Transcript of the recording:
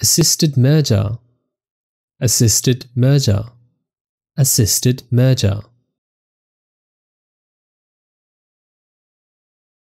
assisted merger, assisted merger, assisted merger.